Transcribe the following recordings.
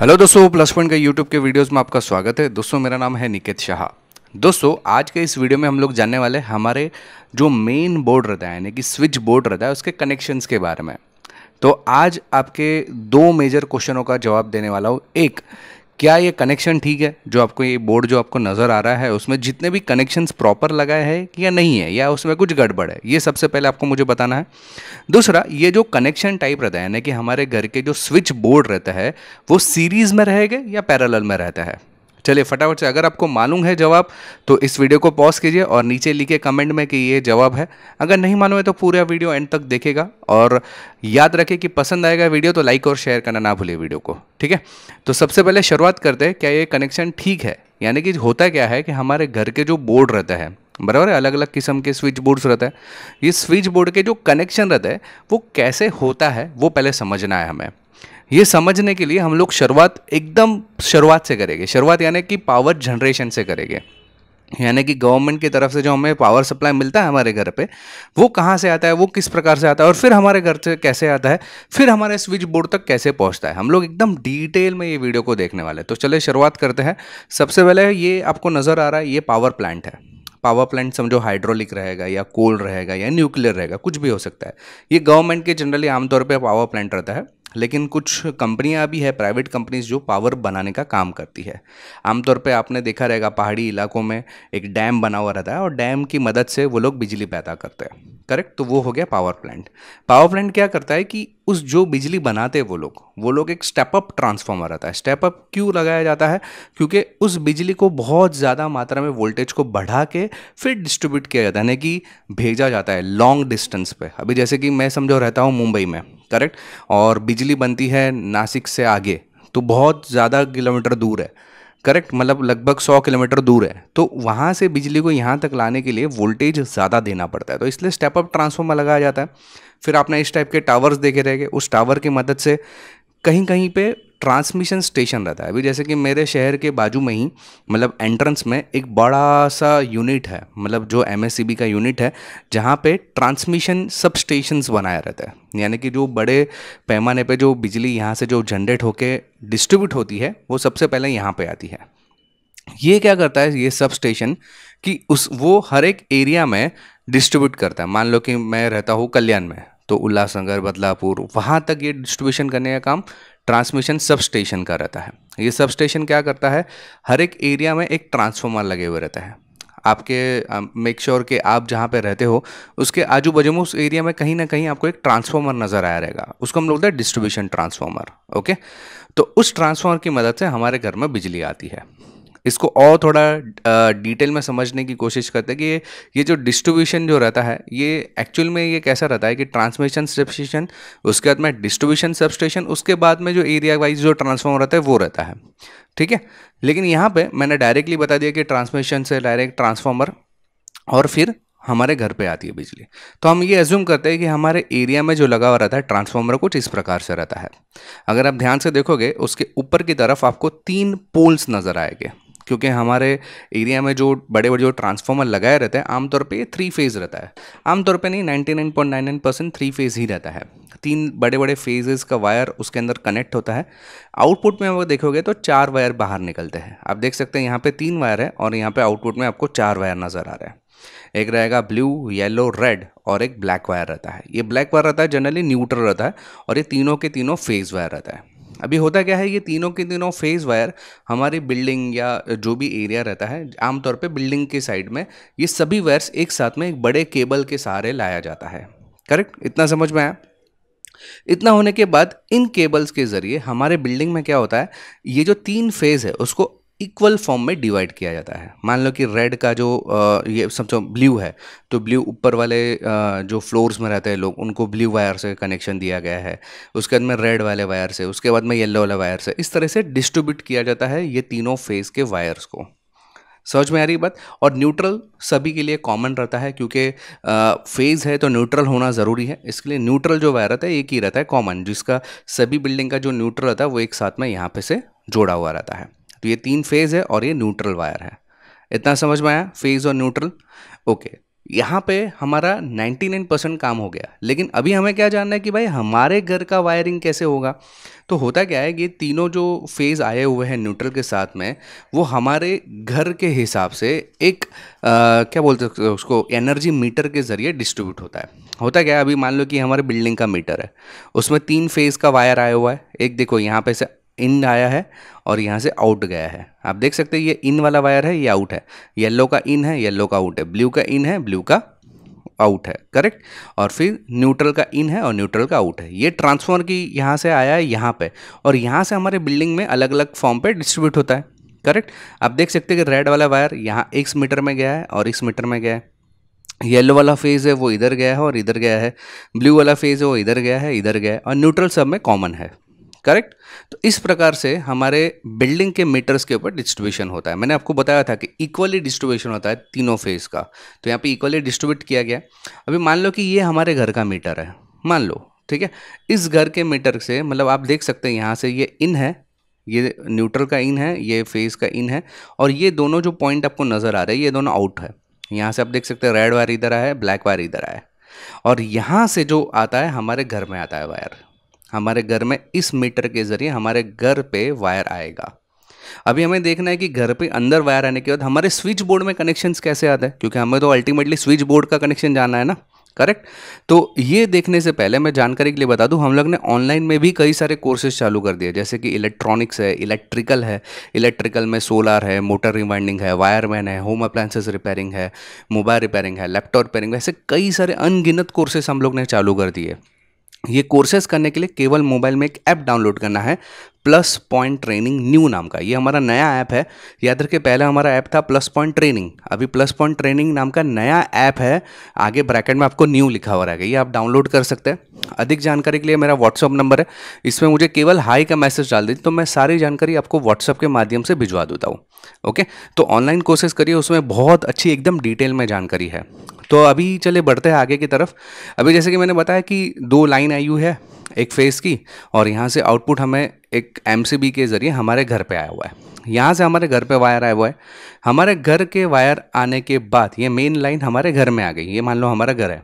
hello दोस्तों plus point के YouTube के वीडियोस में आपका स्वागत है दोस्तों मेरा नाम है निकेत शाह दोस्तों आज के इस वीडियो में हम लोग जानने वाले हमारे जो मेन बोर्ड रहता है यानी कि स्विच बोर्ड रहता है उसके कनेक्शंस के बारे में तो आज आपके दो मेजर क्वेश्चनों का जवाब देने वाला हूँ एक क्या ये कनेक्शन ठीक है जो आपको ये बोर्ड जो आपको नज़र आ रहा है उसमें जितने भी कनेक्शंस प्रॉपर लगाए हैं या नहीं है या उसमें कुछ गड़बड़ है ये सबसे पहले आपको मुझे बताना है दूसरा ये जो कनेक्शन टाइप रहता है यानी कि हमारे घर के जो स्विच बोर्ड रहता है वो सीरीज़ में रहेगा या पैरल में रहता है चलिए फटाफट से अगर आपको मालूम है जवाब तो इस वीडियो को पॉज कीजिए और नीचे लिखिए कमेंट में कि ये जवाब है अगर नहीं मालूम है तो पूरा वीडियो एंड तक देखेगा और याद रखे कि पसंद आएगा वीडियो तो लाइक और शेयर करना ना भूलिए वीडियो को ठीक है तो सबसे पहले शुरुआत करते हैं क्या ये कनेक्शन ठीक है यानी कि होता क्या है कि हमारे घर के जो बोर्ड रहते हैं बराबर है अलग अलग किस्म के स्विच बोर्ड्स रहते हैं ये स्विच बोर्ड के जो कनेक्शन रहते हैं वो कैसे होता है वो पहले समझना है हमें ये समझने के लिए हम लोग शुरुआत एकदम शुरुआत से करेंगे शुरुआत यानी कि पावर जनरेशन से करेंगे यानी कि गवर्नमेंट की तरफ से जो हमें पावर सप्लाई मिलता है हमारे घर पे वो कहाँ से आता है वो किस प्रकार से आता है और फिर हमारे घर से कैसे आता है फिर हमारे स्विच बोर्ड तक कैसे पहुँचता है हम लोग एकदम डिटेल में ये वीडियो को देखने वाले हैं तो चलिए शुरुआत करते हैं सबसे पहले ये आपको नज़र आ रहा है ये पावर प्लांट है पावर प्लांट समझो हाइड्रोलिक रहेगा या कोल रहेगा या न्यूक्लियर रहेगा कुछ भी हो सकता है ये गवर्नमेंट के जनरली आमतौर पर पावर प्लांट रहता है लेकिन कुछ कंपनियां भी है प्राइवेट कंपनीज जो पावर बनाने का काम करती है आमतौर पे आपने देखा रहेगा पहाड़ी इलाकों में एक डैम बना हुआ रहता है और डैम की मदद से वो लोग बिजली पैदा करते हैं करेक्ट तो वो हो गया पावर प्लांट पावर प्लांट क्या करता है कि उस जो बिजली बनाते हैं वो लोग वो लोग एक स्टेप अप ट्रांसफार्मर रहता है स्टेप अप क्यों लगाया जाता है क्योंकि उस बिजली को बहुत ज़्यादा मात्रा में वोल्टेज को बढ़ा के फिर डिस्ट्रीब्यूट किया जाता है यानी कि भेजा जाता है लॉन्ग डिस्टेंस पे अभी जैसे कि मैं समझो रहता हूँ मुंबई में करेक्ट और बिजली बनती है नासिक से आगे तो बहुत ज़्यादा किलोमीटर दूर है करेक्ट मतलब लगभग सौ किलोमीटर दूर है तो वहाँ से बिजली को यहाँ तक लाने के लिए वोल्टेज ज़्यादा देना पड़ता है तो इसलिए स्टेप अप ट्रांसफॉर्मर लगाया जाता है फिर आपने इस टाइप के टावर्स देखे रहेंगे उस टावर की मदद से कहीं कहीं पे ट्रांसमिशन स्टेशन रहता है अभी जैसे कि मेरे शहर के बाजू में ही मतलब एंट्रेंस में एक बड़ा सा यूनिट है मतलब जो एम का यूनिट है जहाँ पे ट्रांसमिशन सब स्टेशन बनाया रहता है यानी कि जो बड़े पैमाने पे जो बिजली यहाँ से जो जनरेट होके डिस्ट्रीब्यूट होती है वो सबसे पहले यहाँ पे आती है ये क्या करता है ये सब स्टेशन कि उस वो हर एक एरिया में डिस्ट्रीब्यूट करता है मान लो कि मैं रहता हूँ कल्याण में तो उल्लासनगर बदलापुर वहाँ तक ये डिस्ट्रीब्यूशन करने का काम ट्रांसमिशन सब स्टेशन का रहता है ये सब स्टेशन क्या करता है हर एक एरिया में एक ट्रांसफार्मर लगे हुए रहता है आपके मेक श्योर sure कि आप जहाँ पे रहते हो उसके आजू बाजू में उस एरिया में कहीं ना कहीं आपको एक ट्रांसफार्मर नज़र आया रहेगा उसको हम लोग बोलते हैं डिस्ट्रीब्यूशन ट्रांसफार्मर ओके तो उस ट्रांसफार्मर की मदद से हमारे घर में बिजली आती है इसको और थोड़ा डिटेल में समझने की कोशिश करते हैं कि ये ये जो डिस्ट्रीब्यूशन जो रहता है ये एक्चुअल में ये कैसा रहता है कि ट्रांसमिशन सब उसके बाद में डिस्ट्रीब्यूशन सब उसके बाद में जो एरिया वाइज जो ट्रांसफॉर्म रहता है वो रहता है ठीक है लेकिन यहाँ पर मैंने डायरेक्टली बता दिया कि ट्रांसमिशन से डायरेक्ट ट्रांसफॉर्मर और फिर हमारे घर पे आती है बिजली तो हम ये एज्यूम करते हैं कि हमारे एरिया में जो लगा हुआ रहता है ट्रांसफार्मर कुछ इस प्रकार से रहता है अगर आप ध्यान से देखोगे उसके ऊपर की तरफ आपको तीन पोल्स नज़र आएंगे क्योंकि हमारे एरिया में जो बड़े बड़े जो ट्रांसफार्मर लगाए रहते हैं आमतौर पे ये थ्री फेज़ रहता है आमतौर पे नहीं 99.99 परसेंट थ्री फेज़ ही रहता है तीन बड़े बड़े फेजेस का वायर उसके अंदर कनेक्ट होता है आउटपुट में अगर देखोगे तो चार वायर बाहर निकलते हैं आप देख सकते हैं यहाँ पर तीन वायर है और यहाँ पर आउटपुट में आपको चार वायर नज़र आ रहा है एक रहेगा ब्लू येलो रेड और एक ब्लैक वायर रहता है ये ब्लैक वायर रहता है जनरली न्यूट्रल रहता है और ये तीनों के तीनों फेज़ वायर रहता है अभी होता क्या है ये तीनों के तीनों फेज वायर हमारी बिल्डिंग या जो भी एरिया रहता है आमतौर पे बिल्डिंग के साइड में ये सभी वायर्स एक साथ में एक बड़े केबल के सहारे लाया जाता है करेक्ट इतना समझ में आया इतना होने के बाद इन केबल्स के ज़रिए हमारे बिल्डिंग में क्या होता है ये जो तीन फेज़ है उसको इक्वल फॉर्म में डिवाइड किया जाता है मान लो कि रेड का जो आ, ये समझो ब्लू है तो ब्लू ऊपर वाले आ, जो फ्लोर्स में रहते हैं लोग उनको ब्लू वायर से कनेक्शन दिया गया है उसके बाद में रेड वाले वायर से उसके बाद में येलो वाले वायर से इस तरह से डिस्ट्रीब्यूट किया जाता है ये तीनों फेज़ के वायर्स को समझ में आ रही बात और न्यूट्रल सभी के लिए कॉमन रहता है क्योंकि फेज़ है तो न्यूट्रल होना ज़रूरी है इसके लिए न्यूट्रल जो वायर रहता है एक ही रहता है कॉमन जिसका सभी बिल्डिंग का जो न्यूट्रल रहता है वो एक साथ में यहाँ पे से जोड़ा हुआ रहता है तो ये तीन फेज़ है और ये न्यूट्रल वायर है इतना समझ में आया फेज़ और न्यूट्रल ओके यहाँ पे हमारा 99 परसेंट काम हो गया लेकिन अभी हमें क्या जानना है कि भाई हमारे घर का वायरिंग कैसे होगा तो होता क्या है कि तीनों जो फेज़ आए हुए हैं न्यूट्रल के साथ में वो हमारे घर के हिसाब से एक आ, क्या बोलते हैं उसको एनर्जी मीटर के ज़रिए डिस्ट्रीब्यूट होता है होता क्या है अभी मान लो कि हमारे बिल्डिंग का मीटर है उसमें तीन फेज़ का वायर आया हुआ है एक देखो यहाँ पे से इन आया है और यहाँ से आउट गया है आप देख सकते हैं ये इन वाला वायर है ये आउट है येलो का इन है येलो का आउट है ब्लू का इन है ब्लू का आउट है करेक्ट और फिर न्यूट्रल का इन है और न्यूट्रल का आउट है ये ट्रांसफॉर्मर की यहाँ से आया है यहाँ पे और यहाँ से हमारे बिल्डिंग में अलग अलग फॉर्म पे डिस्ट्रीब्यूट होता है करेक्ट आप देख सकते हैं कि रेड वाला वायर यहाँ इस मीटर में गया है और इस मीटर में गया है येलो वाला फेज़ है वो इधर गया है और इधर गया है ब्लू वाला फेज़ है वो इधर गया है इधर गया है और न्यूट्रल सब में कॉमन है करेक्ट तो इस प्रकार से हमारे बिल्डिंग के मीटर्स के ऊपर डिस्ट्रीब्यूशन होता है मैंने आपको बताया था कि इक्वली डिस्ट्रीब्यूशन होता है तीनों फेज़ का तो यहाँ पे इक्वली डिस्ट्रीब्यूट किया गया अभी मान लो कि ये हमारे घर का मीटर है मान लो ठीक है इस घर के मीटर से मतलब आप देख सकते हैं यहाँ से ये इन है ये न्यूट्रल का इन है ये फेज़ का इन है और ये दोनों जो पॉइंट आपको नज़र आ रहे हैं ये दोनों आउट है यहाँ से आप देख सकते हैं रेड वायर इधर आया है ब्लैक वायर इधर आया है और यहाँ से जो आता है हमारे घर में आता है वायर हमारे घर में इस मीटर के ज़रिए हमारे घर पे वायर आएगा अभी हमें देखना है कि घर पे अंदर वायर आने के बाद हमारे स्विच बोर्ड में कनेक्शन कैसे आते हैं क्योंकि हमें तो अल्टीमेटली स्विच बोर्ड का कनेक्शन जाना है ना करेक्ट तो ये देखने से पहले मैं जानकारी के लिए बता दूं हम लोग ने ऑनलाइन में भी कई सारे कोर्सेज चालू कर दिए जैसे कि इलेक्ट्रॉनिक्स है इलेक्ट्रिकल है इलेक्ट्रिकल में सोलर है मोटर रिवाइंडिंग है वायरमैन है होम अप्लायंसेस रिपेयरिंग है मोबाइल रिपेयरिंग है लैपटॉप रिपेयरिंग ऐसे कई सारे अनगिनत कोर्सेज हम लोग ने चालू कर दिए ये कोर्सेज करने के लिए केवल मोबाइल में एक ऐप डाउनलोड करना है प्लस पॉइंट ट्रेनिंग न्यू नाम का ये हमारा नया ऐप है याद रखिए पहले हमारा ऐप था प्लस पॉइंट ट्रेनिंग अभी प्लस पॉइंट ट्रेनिंग नाम का नया ऐप है आगे ब्रैकेट में आपको न्यू लिखा हुआ रहेगा ये आप डाउनलोड कर सकते हैं अधिक जानकारी के लिए मेरा व्हाट्सअप नंबर है इसमें मुझे केवल हाई का मैसेज डाल दीजिए तो मैं सारी जानकारी आपको व्हाट्सअप के माध्यम से भिजवा देता हूँ ओके तो ऑनलाइन कोर्सेज करिए उसमें बहुत अच्छी एकदम डिटेल में जानकारी है तो अभी चले बढ़ते हैं आगे की तरफ अभी जैसे कि मैंने बताया कि दो लाइन आई हुई है एक फेस की और यहाँ से आउटपुट हमें एक एम के ज़रिए हमारे घर पर आया हुआ है यहाँ से हमारे घर पे वायर आया हुआ है हमारे घर के वायर आने के बाद ये मेन लाइन हमारे घर में आ गई ये मान लो हमारा घर है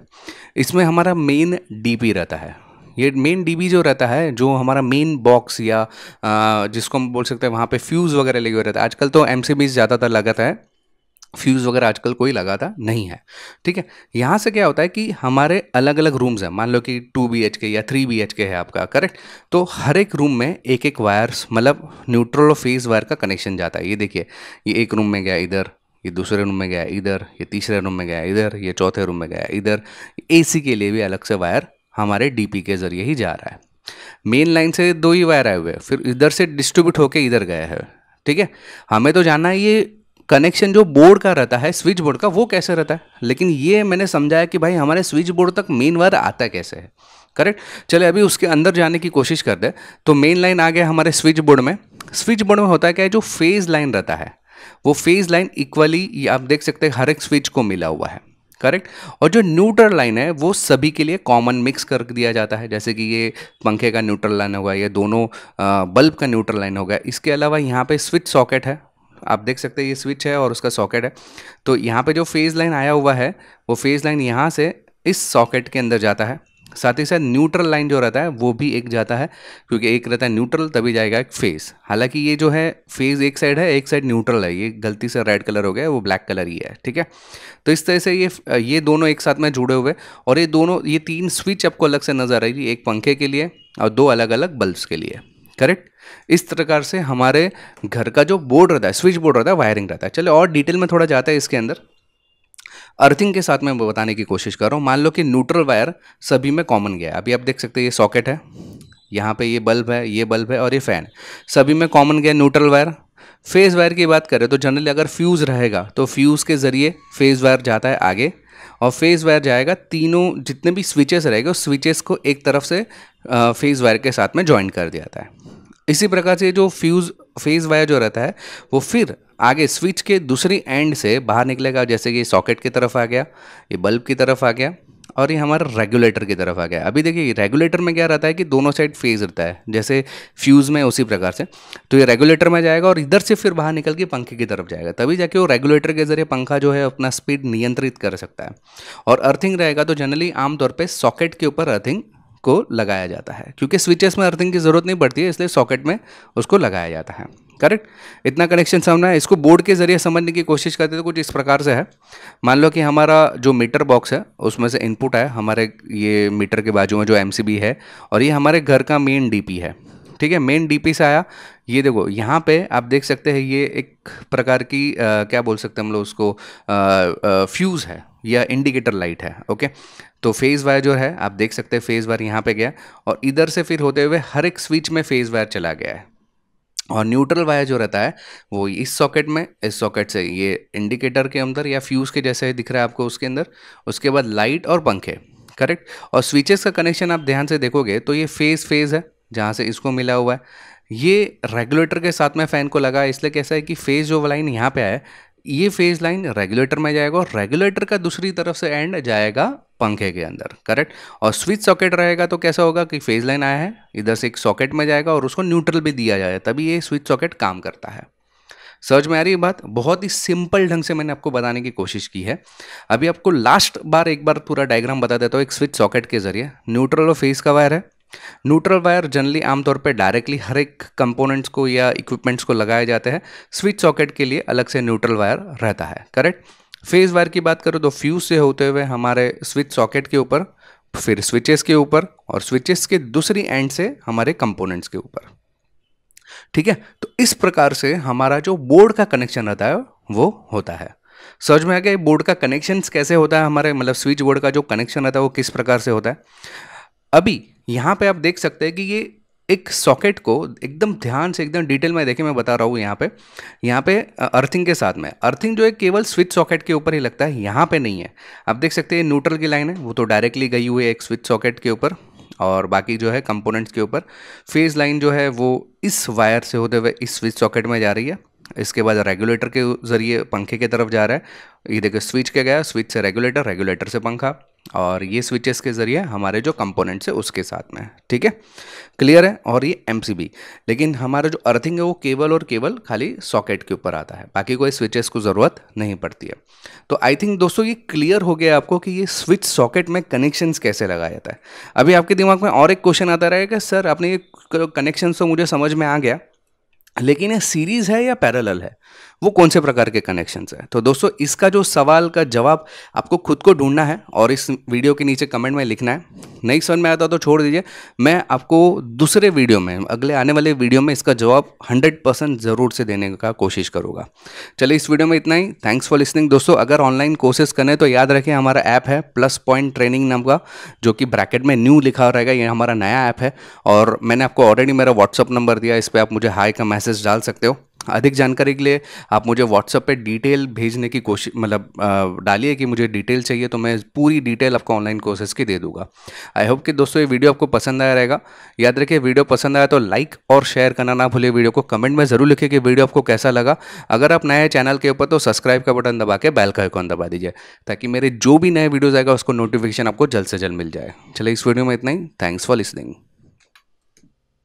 इसमें हमारा मेन डीपी रहता है ये मेन डीबी जो रहता है जो हमारा मेन बॉक्स या जिसको हम बोल सकते हैं वहाँ पे फ्यूज़ वगैरह लगे हुए रहता है आजकल तो एम ज़्यादातर लगाता है फ्यूज़ वगैरह आजकल कोई लगाता नहीं है ठीक है यहाँ से क्या होता है कि हमारे अलग अलग रूम्स हैं मान लो कि टू बी एच के या थ्री बी एच के है आपका करेक्ट तो हर एक रूम में एक एक वायर्स मतलब न्यूट्रल और फेज वायर का कनेक्शन जाता है ये देखिए ये एक रूम में गया इधर ये दूसरे रूम में गया इधर ये तीसरे रूम में गया इधर ये चौथे रूम में गया इधर सी के लिए भी अलग से वायर हमारे पी के ज़रिए ही जा रहा है मेन लाइन से दो ही वायर आए हुए हैं फिर इधर से डिस्ट्रीब्यूट होके इधर गया है ठीक है हमें तो जानना है ये कनेक्शन जो बोर्ड का रहता है स्विच बोर्ड का वो कैसे रहता है लेकिन ये मैंने समझाया कि भाई हमारे स्विच बोर्ड तक मेन वायर आता कैसे है करेक्ट चले अभी उसके अंदर जाने की कोशिश कर दे तो मेन लाइन आ गया हमारे स्विच बोर्ड में स्विच बोर्ड में होता है क्या है जो फेज लाइन रहता है वो फेज लाइन इक्वली आप देख सकते हैं हर एक स्विच को मिला हुआ है करेक्ट और जो न्यूट्रल लाइन है वो सभी के लिए कॉमन मिक्स कर दिया जाता है जैसे कि ये पंखे का न्यूट्रल लाइन होगा ये दोनों बल्ब का न्यूट्रल लाइन होगा इसके अलावा यहाँ पे स्विच सॉकेट है आप देख सकते हैं ये स्विच है और उसका सॉकेट है तो यहाँ पे जो फेज़ लाइन आया हुआ है वो फेज़ लाइन यहाँ से इस सॉकेट के अंदर जाता है साथ ही साथ न्यूट्रल लाइन जो रहता है वो भी एक जाता है क्योंकि एक रहता है न्यूट्रल तभी जाएगा एक फेज़ हालांकि ये जो है फेज़ एक साइड है एक साइड न्यूट्रल है ये गलती से रेड कलर हो गया वो ब्लैक कलर ही है ठीक है तो इस तरह से ये ये दोनों एक साथ में जुड़े हुए और ये दोनों ये तीन स्विच आपको अलग से नज़र आएगी एक पंखे के लिए और दो अलग अलग बल्ब के लिए करेक्ट इस प्रकार से हमारे घर का जो बोर्ड रहता है स्विच बोर्ड रहता है वायरिंग रहता है चलो और डिटेल में थोड़ा जाता है इसके अंदर अर्थिंग के साथ मैं बताने की कोशिश कर रहा हूँ मान लो कि न्यूट्रल वायर सभी में कॉमन गया है अभी आप देख सकते हैं ये सॉकेट है यहाँ पे ये बल्ब है ये बल्ब है और ये फ़ैन सभी में कॉमन गया न्यूट्रल वायर फेज़ वायर की बात करें तो जनरली अगर फ्यूज़ रहेगा तो फ्यूज़ के ज़रिए फेज़ वायर जाता है आगे और फेज़ वायर जाएगा तीनों जितने भी स्विचेस रहेगा उस स्विचेस को एक तरफ से फेज़ वायर के साथ में ज्वाइन कर दिया जाता है इसी प्रकार से जो फ्यूज़ फेज़ वायर जो रहता है वो फिर आगे स्विच के दूसरी एंड से बाहर निकलेगा जैसे कि सॉकेट की तरफ आ गया ये बल्ब की तरफ आ गया और ये हमारा रेगुलेटर की तरफ आ गया अभी देखिए रेगुलेटर में क्या रहता है कि दोनों साइड फेज रहता है जैसे फ्यूज़ में उसी प्रकार से तो ये रेगुलेटर में जाएगा और इधर से फिर बाहर निकल के पंखे की तरफ जाएगा तभी जाके वो रेगुलेटर के ज़रिए पंखा जो है अपना स्पीड नियंत्रित कर सकता है और अर्थिंग रहेगा तो जनरली आमतौर पर सॉकेट के ऊपर अर्थिंग को लगाया जाता है क्योंकि स्विचेस में अर्थिंग की ज़रूरत नहीं पड़ती है इसलिए सॉकेट में उसको लगाया जाता है करेक्ट इतना कनेक्शन समझना है इसको बोर्ड के ज़रिए समझने की कोशिश करते तो कुछ इस प्रकार से है मान लो कि हमारा जो मीटर बॉक्स है उसमें से इनपुट है हमारे ये मीटर के बाजू में जो एम है और ये हमारे घर का मेन डी है ठीक है मेन डीपी से आया ये देखो यहाँ पे आप देख सकते हैं ये एक प्रकार की आ, क्या बोल सकते हैं हम लोग उसको फ्यूज़ है या इंडिकेटर लाइट है ओके तो फेज़ वायर जो है आप देख सकते हैं फेज़ वायर यहाँ पे गया और इधर से फिर होते हुए हर एक स्विच में फेज़ वायर चला गया है और न्यूट्रल वायर जो रहता है वो इस सॉकेट में इस सॉकेट से ये इंडिकेटर के अंदर या फ्यूज़ के जैसे दिख रहा है आपको उसके अंदर उसके बाद लाइट और पंखे करेक्ट और स्विचेस का कनेक्शन आप ध्यान से देखोगे तो ये फेज़ फेज़ है जहाँ से इसको मिला हुआ है ये रेगुलेटर के साथ में फ़ैन को लगा इसलिए कैसा है कि फेज़ जो लाइन यहाँ पे आया ये फेज लाइन रेगुलेटर में जाएगा और रेगुलेटर का दूसरी तरफ से एंड जाएगा पंखे के अंदर करेक्ट और स्विच सॉकेट रहेगा तो कैसा होगा कि फेज लाइन आया है इधर से एक सॉकेट में जाएगा और उसको न्यूट्रल भी दिया जाए तभी ये स्विच सॉकेट काम करता है सर्च में आ रही है बात बहुत ही सिंपल ढंग से मैंने आपको बताने की कोशिश की है अभी आपको लास्ट बार एक बार पूरा डायग्राम बता देता हूँ एक स्विच सॉकेट के जरिए न्यूट्रल और फेस का वायर है न्यूट्रल वायर जनरली आमतौर पर डायरेक्टली हर एक कंपोनेंट्स को या इक्विपमेंट्स को लगाए जाते हैं स्विच सॉकेट के लिए अलग से न्यूट्रल वायर रहता है करेक्ट फेज वायर की बात करो तो फ्यूज से होते हुए हमारे स्विच सॉकेट के ऊपर फिर स्विचेस के ऊपर और स्विचेस के दूसरी एंड से हमारे कंपोनेंट्स के ऊपर ठीक है तो इस प्रकार से हमारा जो बोर्ड का कनेक्शन रहता है वो होता है समझ में आ गया बोर्ड का कनेक्शन कैसे होता है हमारे मतलब स्विच बोर्ड का जो कनेक्शन रहता है वो किस प्रकार से होता है अभी यहाँ पे आप देख सकते हैं कि ये एक सॉकेट को एकदम ध्यान से एकदम डिटेल में देखें मैं बता रहा हूँ यहाँ पे यहाँ पे अर्थिंग के साथ में अर्थिंग जो है केवल स्विच सॉकेट के ऊपर ही लगता है यहाँ पे नहीं है आप देख सकते हैं न्यूट्रल की लाइन है वो तो डायरेक्टली गई हुई है एक स्विच सॉकेट के ऊपर और बाकी जो है कंपोनेंट्स के ऊपर फेज लाइन जो है वो इस वायर से होते हुए इस स्विच सॉकेट में जा रही है इसके बाद रेगुलेटर के ज़रिए पंखे की तरफ जा रहा है ये देखो स्विच के गया स्विच से रेगुलेटर रेगुलेटर से पंखा और ये स्विचेस के ज़रिए हमारे जो कंपोनेंट्स है उसके साथ में ठीक है क्लियर है और ये एम लेकिन हमारा जो अर्थिंग है वो केवल और केवल खाली सॉकेट के ऊपर आता है बाकी कोई स्विचेस को ज़रूरत नहीं पड़ती है तो आई थिंक दोस्तों ये क्लियर हो गया आपको कि ये स्विच सॉकेट में कनेक्शंस कैसे लगाया जाता है अभी आपके दिमाग में और एक क्वेश्चन आता रहेगा सर आपने ये कनेक्शन तो मुझे समझ में आ गया लेकिन ये सीरीज़ है या पैरल है वो कौन से प्रकार के कनेक्शन है तो दोस्तों इसका जो सवाल का जवाब आपको खुद को ढूंढना है और इस वीडियो के नीचे कमेंट में लिखना है नहीं समझ में आता तो छोड़ दीजिए मैं आपको दूसरे वीडियो में अगले आने वाले वीडियो में इसका जवाब 100 परसेंट ज़रूर से देने का कोशिश करूँगा चलिए इस वीडियो में इतना ही थैंक्स फॉर लिसनिंग दोस्तों अगर ऑनलाइन कोर्सेस करें तो याद रखें हमारा ऐप है प्लस पॉइंट ट्रेनिंग नाम का जो कि ब्रैकेट में न्यू लिखा रहेगा ये हमारा नया ऐप है और मैंने आपको ऑलरेडी मेरा व्हाट्सअप नंबर दिया इस पर आप मुझे हाई का मैसेज डाल सकते हो अधिक जानकारी के लिए आप मुझे व्हाट्सअप पे डिटेल भेजने की कोशिश मतलब डालिए कि मुझे डिटेल चाहिए तो मैं पूरी डिटेल आपको ऑनलाइन कोर्सेज की दे दूंगा आई होप कि दोस्तों ये वीडियो आपको पसंद आया रहेगा याद रखिए वीडियो पसंद आया तो लाइक और शेयर करना ना भूलिए वीडियो को कमेंट में ज़रूर लिखिए कि वीडियो आपको कैसा लगा अगर आप नए चैनल के ऊपर तो सब्सक्राइब का बटन दबा के बैल का आइकॉन दबा दीजिए ताकि मेरे जो भी नए वीडियोज़ आएगा उसको नोटिफिकेशन आपको जल्द से जल्द मिल जाए चलिए इस वीडियो में इतना ही थैंक्स फॉर लिसनिंग